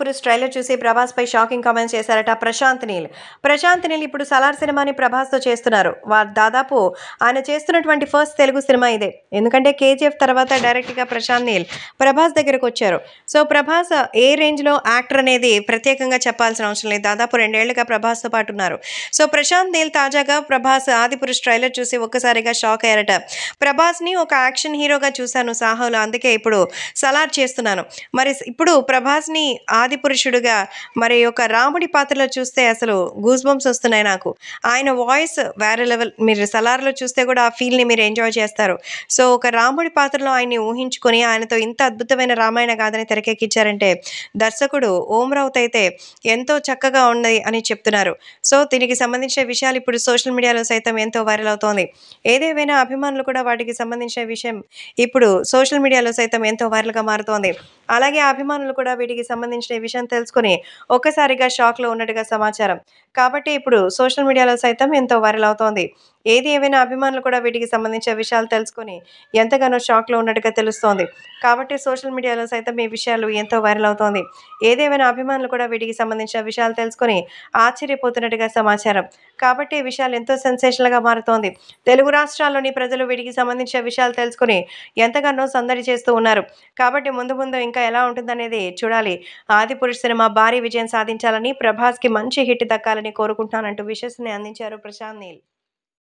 పురుష్ trailer చూసి ప్రభాస్ పై shocking comments చేశారట ప్రశాంత్ నీల్ ప్రశాంత్ నీల్ ఇప్పుడు సలార్ సినిమాని ప్రభాస్ తో చేస్తున్నారు వారు దాదాపు ఆయన చేస్తున్నటువంటి ఫస్ట్ తెలుగు సినిమా ఇదే ఎందుకంటే కేజీఎఫ్ తర్వాత డైరెక్ట్ గా ప్రశాంత్ నీల్ ప్రభాస్ దగ్గరకు వచ్చారు సో ప్రభాస్ ఏ రేంజ్ లో యాక్టర్ అనేది ప్రత్యేకంగా చెప్పాల్సిన అవసరం లేదు దాదాపు రెండేళ్లుగా ప్రభాస్ తో పాటు ఉన్నారు సో ప్రశాంత్ నీల్ తాజాగా ప్రభాస్ ఆది పురుష్ ట్రైలర్ చూసి ఒక్కసారిగా షాక్ అయ్యారట ప్రభాస్ ని ఒక యాక్షన్ హీరోగా చూశాను సాహోలో అందుకే ఇప్పుడు సలార్ చేస్తున్నాను మరి ఇప్పుడు ప్రభాస్ ని ఆది పురుషుడుగా మరి యొక్క రాముడి పాత్రలో చూస్తే అసలు గూజ్బంప్స్ బంప్స్ వస్తున్నాయి నాకు ఆయన వాయిస్ వేరే లెవెల్ మీరు సలార్లో చూస్తే కూడా ఆ ఫీల్ని మీరు ఎంజాయ్ చేస్తారు సో ఒక రాముడి పాత్రలో ఆయన్ని ఊహించుకొని ఆయనతో ఇంత అద్భుతమైన రామాయణ గాథని తెరకెక్కించారంటే దర్శకుడు ఓమరావుత్ అయితే ఎంతో చక్కగా ఉన్నది అని చెప్తున్నారు సో దీనికి సంబంధించిన విషయాలు ఇప్పుడు సోషల్ మీడియాలో సైతం ఎంతో వైరల్ అవుతోంది ఏదేవైనా అభిమానులు కూడా వాటికి సంబంధించిన విషయం ఇప్పుడు సోషల్ మీడియాలో సైతం ఎంతో వైరల్గా మారుతోంది అలాగే అభిమానులు కూడా వీటికి సంబంధించిన విషయం తెలుసుకుని ఒక్కసారిగా షాక్లో ఉన్నట్టుగా సమాచారం కాబట్టి ఇప్పుడు సోషల్ మీడియాలో సైతం ఎంతో వైరల్ అవుతోంది ఏది ఏవైనా అభిమానులు కూడా వీటికి సంబంధించిన విషయాలు తెలుసుకుని ఎంతగానో షాక్లో ఉన్నట్టుగా తెలుస్తోంది కాబట్టి సోషల్ మీడియాలో సైతం ఈ విషయాలు ఎంతో వైరల్ అవుతోంది ఏదేమైనా అభిమానులు కూడా వీటికి సంబంధించిన విషయాలు తెలుసుకుని ఆశ్చర్యపోతున్నట్టుగా సమాచారం కాబట్టి ఈ విషయాలు ఎంతో సెన్సేషనల్గా మారుతోంది తెలుగు రాష్ట్రాల్లోని ప్రజలు వీటికి సంబంధించిన విషయాలు తెలుసుకుని ఎంతగానో సందడి చేస్తూ ఉన్నారు కాబట్టి ముందు ముందు ఇంకా ఎలా ఉంటుందనేది చూడాలి ఆది సినిమా భారీ విజయం సాధించాలని ప్రభాస్కి మంచి హిట్ దక్కాలని కోరుకుంటున్నానంటూ విషస్ని అందించారు ప్రశాంత్ నీల్